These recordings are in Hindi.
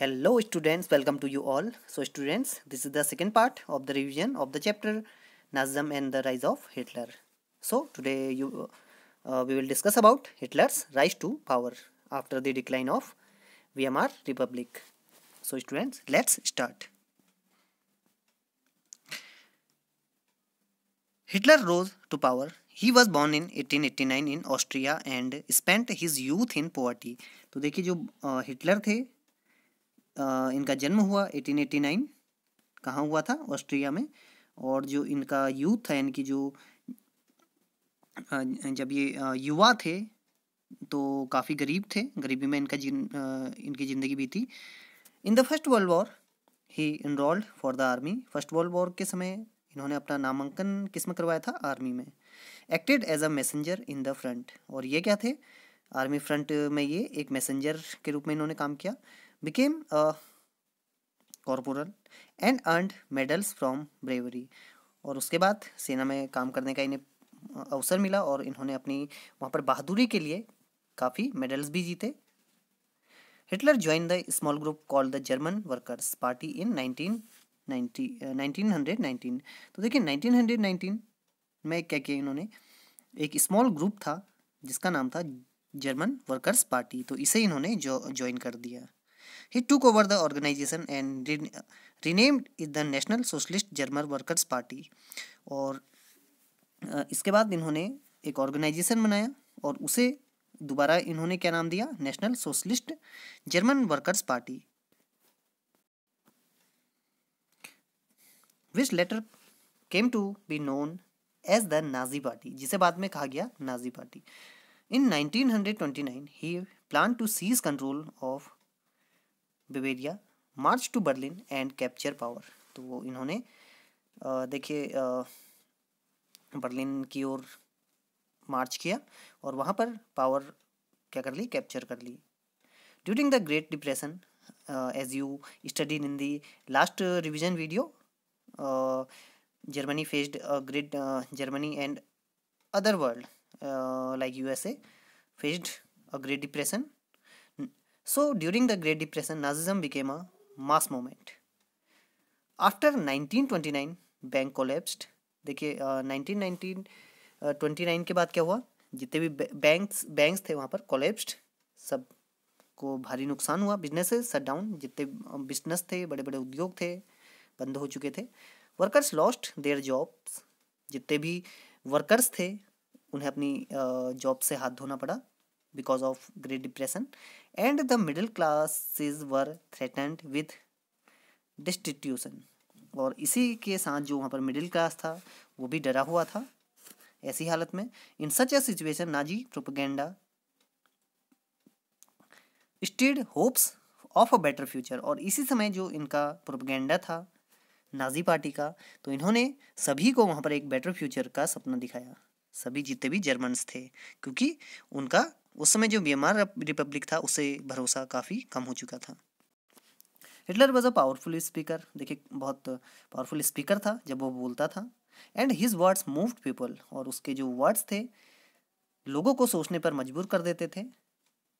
Hello students welcome to you all so students this is the second part of the revision of the chapter Nazism and the rise of Hitler so today you we will discuss about Hitler's rise to power after the decline of Weimar republic so students let's start Hitler rose to power he was born in eighteen eighty nine in Austria and spent his youth in poverty तो देखिए जो हिटलर uh, थे इनका जन्म हुआ 1889 कहाँ हुआ था ऑस्ट्रिया में और जो इनका यूथ था इनकी जो जब ये युवा थे तो काफ़ी गरीब थे गरीबी में इनका जिन इनकी ज़िंदगी बीती in the first world war he enrolled for the army first world war के समय इन्होंने अपना नामांकन किस में करवाया था आर्मी में acted as a messenger in the front और ये क्या थे आर्मी फ्रंट में ये एक मैसेंजर के रूप में इन्होंने काम किया became a corporal and earned medals from bravery और उसके बाद सेना में काम करने का इन्हें अवसर मिला और इन्होंने अपनी वहाँ पर बहादुरी के लिए काफ़ी मेडल्स भी जीते Hitler join the small group called the German workers party in nineteen ninety nineteen hundred nineteen तो देखिए नाइनटीन हंड्रेड नाइनटीन में क्या किया इन्होंने एक स्मॉल ग्रुप था जिसका नाम था जर्मन वर्कर्स पार्टी तो इसे इन्होंने जो ज्वाइन कर दिया He took over the organization and re renamed it the National Socialist German workers Party और इसके बाद इन्होंने एक ऑर्गेनाइजेशन बनाया और उसे दोबारा इन्होंने क्या नाम दिया National Socialist German workers Party which later came to be known as the Nazi party जिसे बाद में कहा गया Nazi party in 1929 he plan to seize control of Bavaria march to Berlin and capture power तो वो इन्होंने देखिए बर्लिन की ओर मार्च किया और वहाँ पर पावर क्या कर ली कैप्चर कर ली during the great depression as you study in the last revision video Germany faced great Germany and other world like U S A faced a great depression So, during the Great Depression, Nazism became a mass movement. After 1929, bank collapsed. देखिए नाइनटीन नाइनटीन ट्वेंटी नाइन के बाद क्या हुआ जितने भी बैंक्स बैंक्स थे वहाँ पर कोलेप्स्ड सब को भारी नुकसान हुआ बिजनेस शट डाउन जितने बिजनेस थे बड़े बड़े उद्योग थे बंद हो चुके थे वर्कर्स लॉस्ट देयर जॉब्स जितने भी वर्कर्स थे उन्हें अपनी जॉब से हाथ धोना पड़ा because of Great Depression and the middle classes were threatened with destitution और इसी के साथ जो वहाँ पर मिडिल क्लास था वो भी डरा हुआ था ऐसी हालत में in such a situation Nazi propaganda stirred hopes of a better future और इसी समय जो इनका प्रोपोगेंडा था नाजी पार्टी का तो इन्होंने सभी को वहाँ पर एक बेटर फ्यूचर का सपना दिखाया सभी जितने भी जर्मन्स थे क्योंकि उनका उस समय जो म्यांमार रिपब्लिक था उसे भरोसा काफ़ी कम हो चुका था Hitler was a powerful speaker देखिए बहुत पावरफुल स्पीकर था जब वो बोलता था and his words moved people और उसके जो वर्ड्स थे लोगों को सोचने पर मजबूर कर देते थे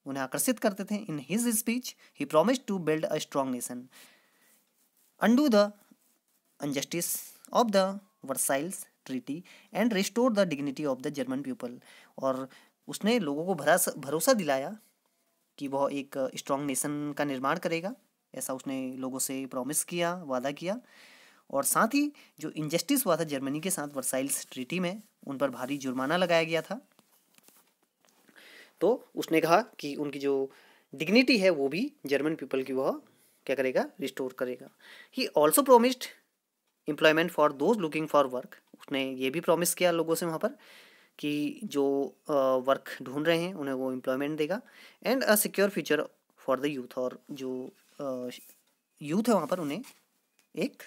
उन्हें आकर्षित करते थे in his speech he promise to build a strong nation undo the injustice of the Versailles treaty and restore the dignity of the German people और उसने लोगों को भरोसा भरोसा दिलाया कि वह एक स्ट्रॉन्ग नेशन का निर्माण करेगा ऐसा उसने लोगों से प्रॉमिस किया वादा किया और साथ ही जो इनजस्टिस हुआ था जर्मनी के साथ वर्साइल्स ट्रीटी में उन पर भारी जुर्माना लगाया गया था तो उसने कहा कि उनकी जो डिग्निटी है वो भी जर्मन पीपल की वह क्या करेगा रिस्टोर करेगा he also promised employment for those looking for work उसने ये भी प्रॉमिस किया लोगों से वहाँ पर कि जो वर्क ढूंढ रहे हैं उन्हें वो एम्प्लॉयमेंट देगा and a secure future for the youth और जो यूथ है वहाँ पर उन्हें एक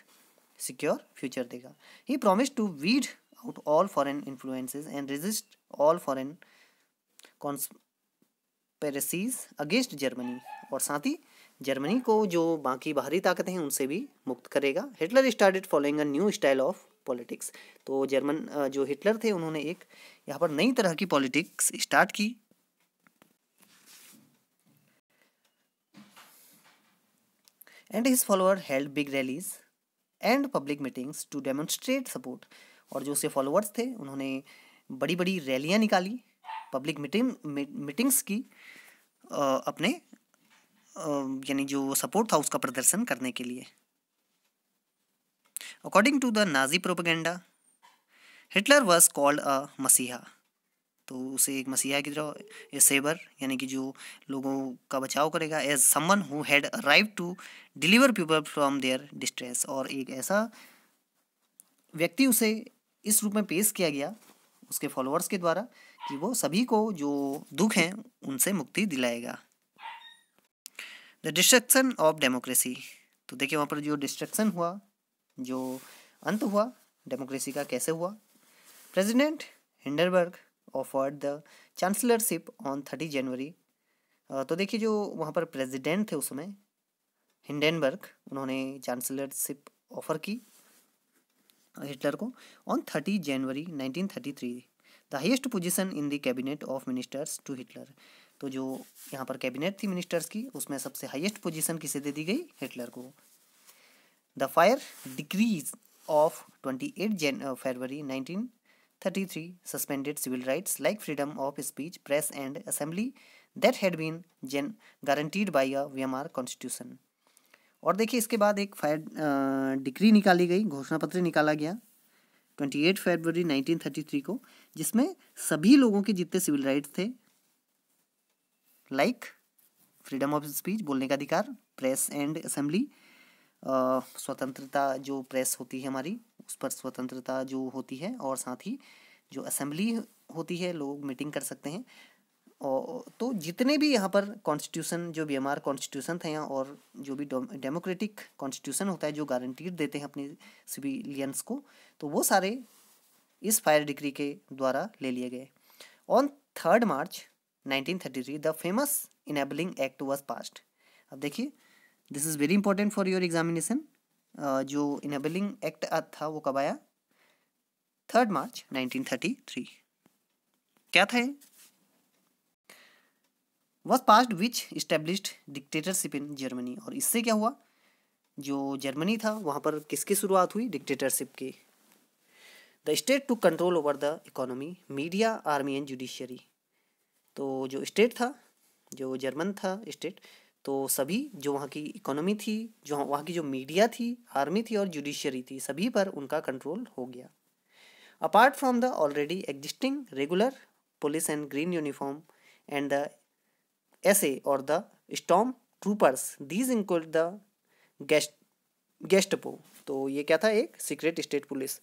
सिक्योर फ्यूचर देगा he promise to weed out all foreign influences and resist all foreign conspiracies against Germany और साथ ही जर्मनी को जो बाकी बाहरी ताकतें हैं उनसे भी मुक्त करेगा Hitler started following a new style of politics तो जर्मन जो हिटलर थे उन्होंने एक यहाँ पर नई तरह की पॉलिटिक्स स्टार्ट की and his follower held big rallies and public meetings to demonstrate support और जो उसके फॉलोअर्स थे उन्होंने बड़ी बड़ी रैलियाँ निकाली पब्लिक मीटिंग मीटिंग्स की अपने यानी जो सपोर्ट था उसका प्रदर्शन करने के लिए according to the Nazi propaganda Hitler was called a messiah तो उसे एक मसीहा की तरह ए सेबर यानी कि जो लोगों का बचाव करेगा as someone who had arrive to deliver people from their distress और एक ऐसा व्यक्ति उसे इस रूप में पेश किया गया उसके फॉलोअर्स के द्वारा कि वो सभी को जो दुख हैं उनसे मुक्ति दिलाएगा द डिस्ट्रक्शन ऑफ डेमोक्रेसी तो देखिए वहाँ पर जो डिस्ट्रक्शन हुआ जो अंत हुआ डेमोक्रेसी का कैसे हुआ President Hindenburg offered the chancellorship on thirty January तो देखिए जो वहाँ पर प्रेसिडेंट थे उस समय हिंडनबर्ग उन्होंने चांसलरशिप ऑफर की हिटलर को on thirty January nineteen thirty three the highest position in the cabinet of ministers to Hitler तो जो यहाँ पर कैबिनेट थी मिनिस्टर्स की उसमें सबसे हाईएस्ट पोजीशन किसे दे दी गई हिटलर को The fire decrees of 28 Jan uh, February 1933 suspended civil rights like freedom of speech, press and assembly that had been guaranteed by a Weimar constitution. और देखिए इसके बाद एक फायर डिग्री निकाली गई घोषणा पत्र निकाला गया 28 फरवरी 1933 को जिसमें सभी लोगों के जितने सिविल राइट्स थे लाइक फ्रीडम ऑफ स्पीच बोलने का अधिकार प्रेस एंड असेंबली स्वतंत्रता जो प्रेस होती है हमारी उस पर स्वतंत्रता जो होती है और साथ ही जो असेंबली होती है लोग मीटिंग कर सकते हैं और तो जितने भी यहाँ पर कॉन्स्टिट्यूशन जो बी एम आर कॉन्स्टिट्यूशन थे यहाँ और जो भी डेमोक्रेटिक कॉन्स्टिट्यूशन होता है जो गारंटीड देते हैं अपने सिविलियंस को तो वो सारे इस फायर डिग्री के द्वारा ले लिए गए on third March 1933 the famous enabling act was passed अब देखिए this is very important for your examination जो इनेबलिंग एक्ट था वो कब आया थर्ड मार्च 1933 क्या था ये was passed which established dictatorship in Germany और इससे क्या हुआ जो जर्मनी था वहाँ पर किसकी शुरुआत हुई डिक्टेटरशिप की the state to control over the economy media army and judiciary तो जो स्टेट था जो जर्मन था स्टेट तो सभी जो वहाँ की इकोनॉमी थी जो वहाँ की जो मीडिया थी आर्मी थी और जुडिशरी थी सभी पर उनका कंट्रोल हो गया apart from the already existing regular police and green uniform and the a और the storm troopers these include the gest Gestapo तो ये क्या था एक सीक्रेट स्टेट पुलिस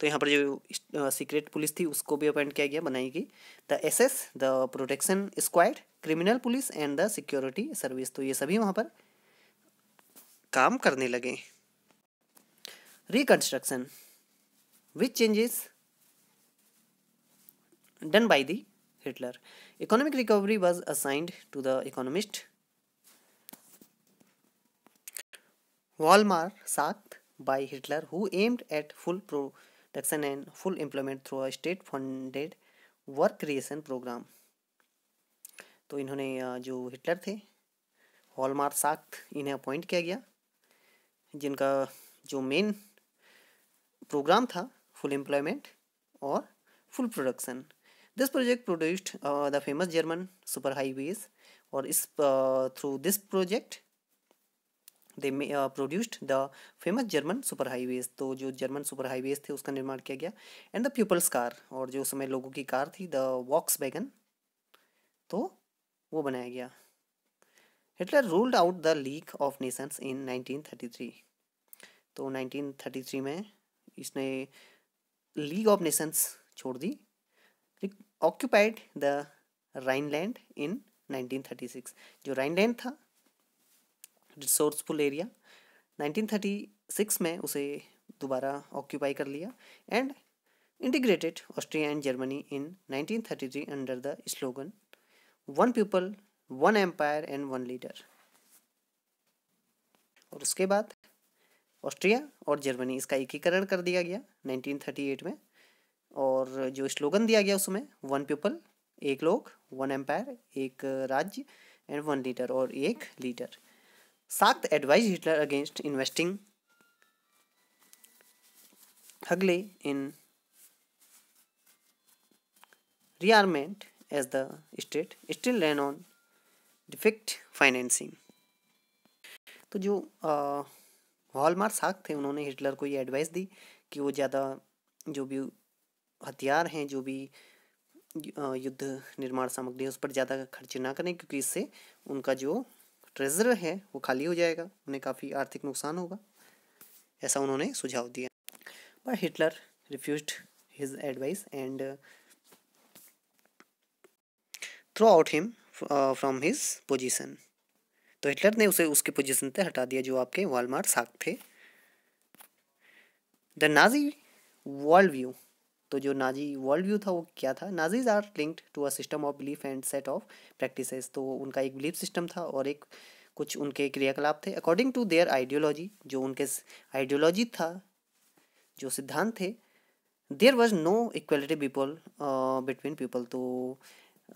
तो यहाँ पर जो सीक्रेट पुलिस थी उसको भी अपॉइंट किया गया बनाई गई the S S the protection squad criminal police and the security service तो ये सभी वहाँ पर काम करने लगे reconstruction which changes done by the Hitler economic recovery was assigned to the economist Hjalmar Schacht by Hitler who aimed at full pro Section and full employment through a state funded work creation programme तो इन्होंने जो हिटलर थे हॉलमार्क साख्त इन्हें अपॉइंट किया गया जिनका जो मेन प्रोग्राम था फुल एम्प्लॉयमेंट और full production this project produced the famous German super highways और इस through this project they produced the famous German super highways तो जो जर्मन सुपर हाईवेज थे उसका निर्माण किया गया एंड द पीपल्स कार और जो उस समय लोगों की कार थी द वॉक्स वैगन तो वो बनाया गया Hitler ruled out the League of Nations in nineteen thirty three तो नाइनटीन थर्टी थ्री में इसने लीग ऑफ नेशंस छोड़ दी occupied the Rhineland in nineteen thirty six जो राइनलैंड था रिसोर्सफुल एरिया 1936 में उसे दोबारा ऑक्यूपाई कर लिया and integrated Austria and Germany in 1933 under the slogan one people one empire and one leader और उसके बाद ऑस्ट्रिया और जर्मनी इसका एकीकरण कर दिया गया 1938 में और जो स्लोगन दिया गया उसमें वन पीपल एक लोग वन एम्पायर एक राज्य एंड वन लीडर और एक leader Schacht advised Hitler against investing hugely in rearmament as the state still ran on deficit financing तो जो वॉलमार साख थे उन्होंने हिटलर को ये एडवाइस दी कि वो ज़्यादा जो भी हथियार हैं जो भी युद्ध निर्माण सामग्री है उस पर ज़्यादा खर्च ना करें क्योंकि इससे उनका जो ट्रेजर है वो खाली हो जाएगा उन्हें काफ़ी आर्थिक नुकसान होगा ऐसा उन्होंने सुझाव दिया पर Hitler refuse his advice and threw out him from his position तो हिटलर ने उसे उसके पोजिशन से हटा दिया जो आपके वॉलमार्ट साख थे द नाजी वर्ल्ड व्यू तो जो नाजी वर्ल्ड व्यू था वो क्या था Nazis are linked to a system of belief and set of practice तो उनका एक बिलीफ सिस्टम था और एक कुछ उनके क्रियाकलाप थे अकॉर्डिंग टू देयर आइडियोलॉजी जो उनके आइडियोलॉजी था जो सिद्धांत थे there was no equality people between people तो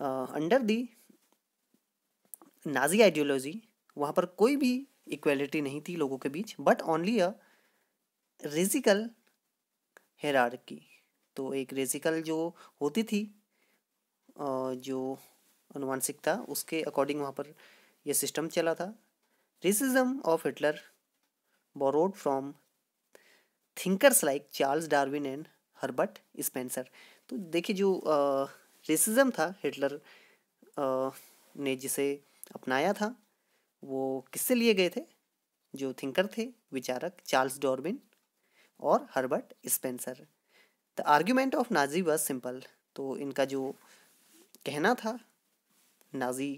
अंडर दी नाजी आइडियोलॉजी वहाँ पर कोई भी इक्वलिटी नहीं थी लोगों के बीच but only a racial hierarchy तो एक रेजिकल जो होती थी जो अनुवांशिकता उसके अकॉर्डिंग वहाँ पर यह सिस्टम चला था racism of Hitler borrowed from thinkers like Charles Darwin and Herbert Spencer तो देखिए जो रेसिज्म था हिटलर ने जिसे अपनाया था वो किससे लिए गए थे जो थिंकर थे विचारक चार्ल्स डॉर्बिन और Herbert Spencer the argument of Nazi was simple तो इनका जो कहना था नाजी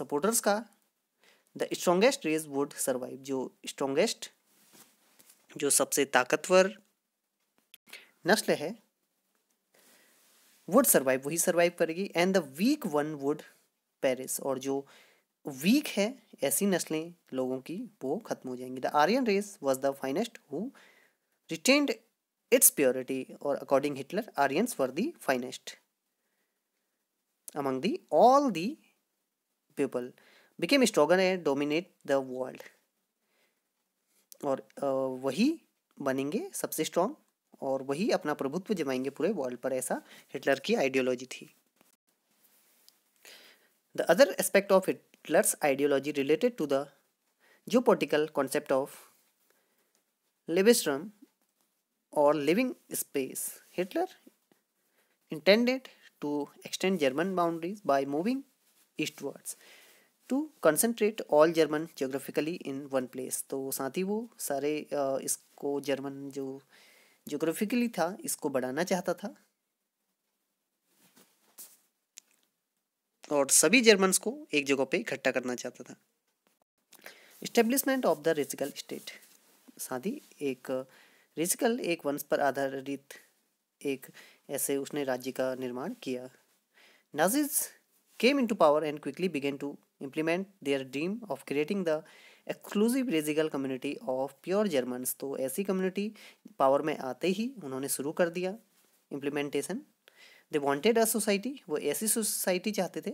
सपोर्टर्स का the strongest race would survive जो स्ट्रोंगेस्ट जो सबसे ताकतवर नस्ल है वुड सर्वाइव वही सर्वाइव करेगी and the weak one would perish और जो वीक है ऐसी नस्लें लोगों की वो खत्म हो जाएंगी the Aryan race was the finest who retained its purity or according Hitler Aryans were the finest among the all the people became stronger and dominate the world और वही बनेंगे सबसे स्ट्रांग और वही अपना प्रभुत्व जमाएंगे पूरे वर्ल्ड पर ऐसा हिटलर की आइडियोलॉजी थी the other aspect of Hitler's ideology related to the geopolitical concept of Lebensraum or living space, Hitler intended to extend German boundaries by moving eastwards to concentrate all German geographically in one place. to साथ ही वो सारे इसको जर्मन जो जोग्राफिकली था इसको बढ़ाना चाहता था और सभी जर्मन्स को एक जगह पे इकट्ठा करना चाहता था establishment of the racial state साथ ही एक रिजिकल एक वंश पर आधारित एक ऐसे उसने राज्य का निर्माण किया Nazis came into power and quickly began to implement their dream of creating the exclusive racial community of pure Germans तो ऐसी कम्युनिटी पावर में आते ही उन्होंने शुरू कर दिया implementation they wanted a society वो ऐसी सोसाइटी चाहते थे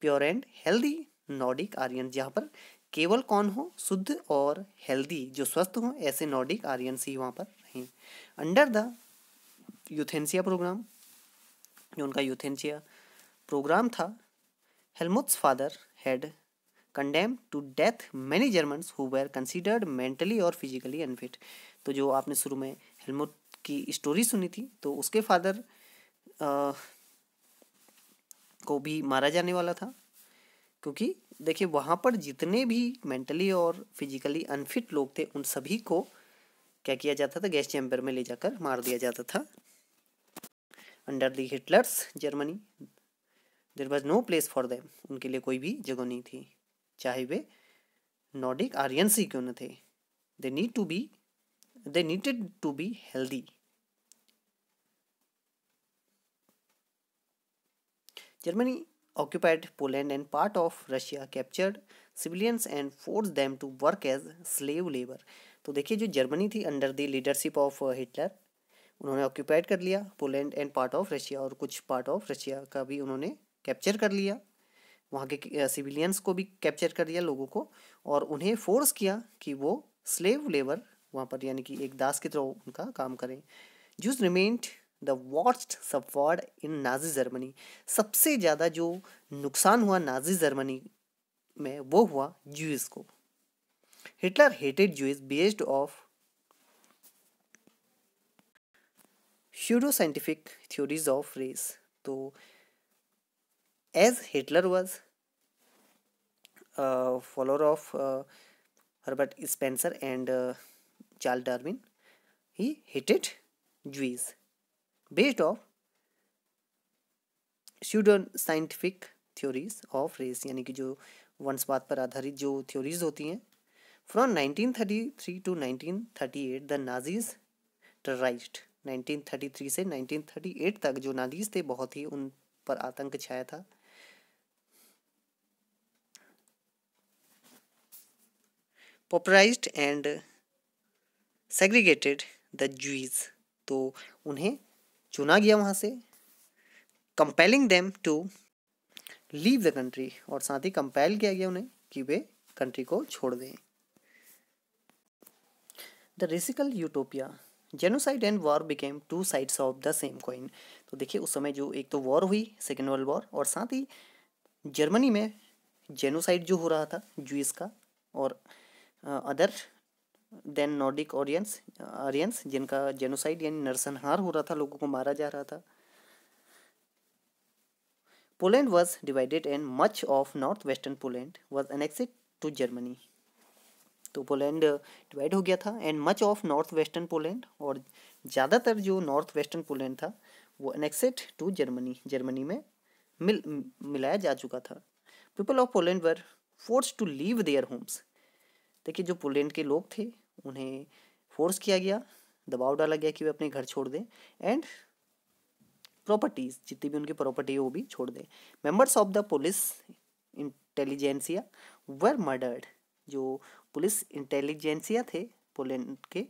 pure and healthy Nordic Aryan जहाँ पर केवल कौन हो शुद्ध और हेल्दी जो स्वस्थ हो ऐसे नॉर्डिक आर्यन सी वहाँ पर रहें अंडर द यूथेंसिया प्रोग्राम जो उनका यूथेंसिया प्रोग्राम था Helmuth's father had condemned to death many Germans who were considered mentally और फिजिकली अनफिट तो जो आपने शुरू में हेलमुथ की स्टोरी सुनी थी तो उसके फादर आ, को भी मारा जाने वाला था क्योंकि देखिए वहाँ पर जितने भी मेंटली और फिजिकली अनफिट लोग थे उन सभी को क्या किया जाता था गैस चैम्बर में ले जाकर मार दिया जाता था under the Hitler's Germany there was no place for them उनके लिए कोई भी जगह नहीं थी चाहे वे नॉडिक आर्यन ही क्यों न थे they need to be they needed to be healthy Germany occupied Poland and part of Russia captured civilians and forced them to work as slave labor तो देखिए जो जर्मनी थी under the leadership of Hitler उन्होंने ऑक्यूपाइड कर लिया Poland and part of Russia और कुछ पार्ट ऑफ रशिया का भी उन्होंने कैप्चर कर लिया वहाँ के सिविलियंस uh, को भी कैप्चर कर लिया लोगों को और उन्हें फोर्स किया कि वो स्लेव लेबर वहाँ पर यानी कि एक दास की तरह उनका काम करें Jews remained the sub suffered in Nazi Germany सबसे ज़्यादा जो नुकसान हुआ नाजी जर्मनी में वो हुआ जूस को Hitler hated Jews based off pseudo scientific theories of race तो as Hitler was follower of Herbert Spencer and Charles Darwin he hated Jews based off pseudo scientific theories of race यानी कि जो वंशवाद पर आधारित जो theories होती हैं from 1933 to 1938 the nazis terrorized 1933 से 1938 तक जो नाजीज थे बहुत ही उन पर आतंक छाया था pauperised and segregated the Jews तो उन्हें चुना गया वहाँ से compelling them to leave the country और साथ ही कंपेल किया गया उन्हें कि वे कंट्री को छोड़ दें the racial utopia genocide and war became two sides of the same coin तो देखिए उस समय जो एक तो वॉर हुई सेकेंड वर्ल्ड वॉर और साथ ही जर्मनी में जेनोसाइड जो हो रहा था जूस का और other than Nordic Aryans Aryans जिनका जेनोसाइड यानी नरसंहार हो रहा था लोगों को मारा जा रहा था Poland was divided and much of north western Poland was annexed to Germany तो पोलैंड डिवाइड uh, हो गया था and much of north western Poland और ज़्यादातर जो नॉर्थ वेस्टर्न पोलैंड था वो एनेक्सेड टू जर्मनी जर्मनी में मिल मिलाया जा चुका था people of Poland were forced to leave their homes देखिए जो पोलैंड के लोग थे उन्हें फोर्स किया गया दबाव डाला गया कि वे अपने घर छोड़ दें एंड प्रॉपर्टीज जितनी भी उनकी प्रॉपर्टी है वो भी छोड़ दें members of the Polish intelligentsia were murdered जो पुलिस इंटेलिजेंसिया थे पोलैंड के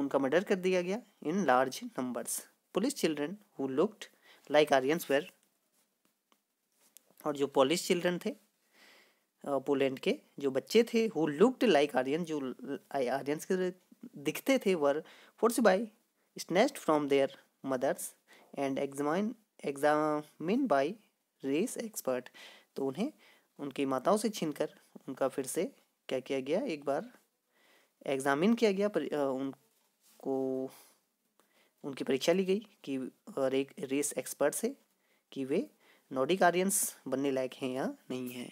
उनका मर्डर कर दिया गया in large numbers Polish children who looked like Aryans were और जो पोलिस चिल्ड्रन थे पोलैंड के जो बच्चे थे हु लुक्ड लाइक आर्यन जो आर्यन के दिखते थे were forcibly snatched from their mothers and examine examine by race expert तो उन्हें उनकी माताओं से छीन कर उनका फिर से क्या किया गया एक बार एग्ज़ामिन किया गया पर उनको उनकी परीक्षा ली गई कि रेस एक्सपर्ट से कि वे नॉडिक आर्यंस बनने लायक हैं या नहीं हैं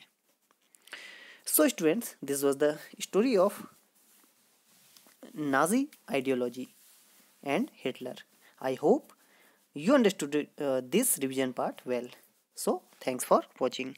So students, this was the story of Nazi ideology and Hitler. I hope you understood uh, this revision part well. So thanks for watching.